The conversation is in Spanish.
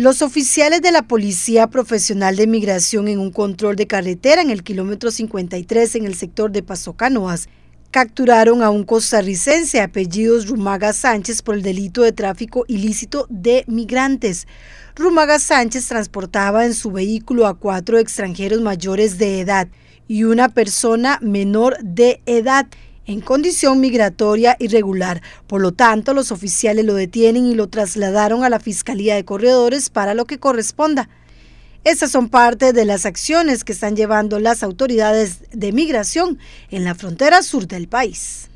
Los oficiales de la Policía Profesional de Migración en un control de carretera en el kilómetro 53 en el sector de Paso Canoas capturaron a un costarricense apellidos Rumaga Sánchez por el delito de tráfico ilícito de migrantes. Rumaga Sánchez transportaba en su vehículo a cuatro extranjeros mayores de edad y una persona menor de edad en condición migratoria irregular. Por lo tanto, los oficiales lo detienen y lo trasladaron a la Fiscalía de Corredores para lo que corresponda. Esas son parte de las acciones que están llevando las autoridades de migración en la frontera sur del país.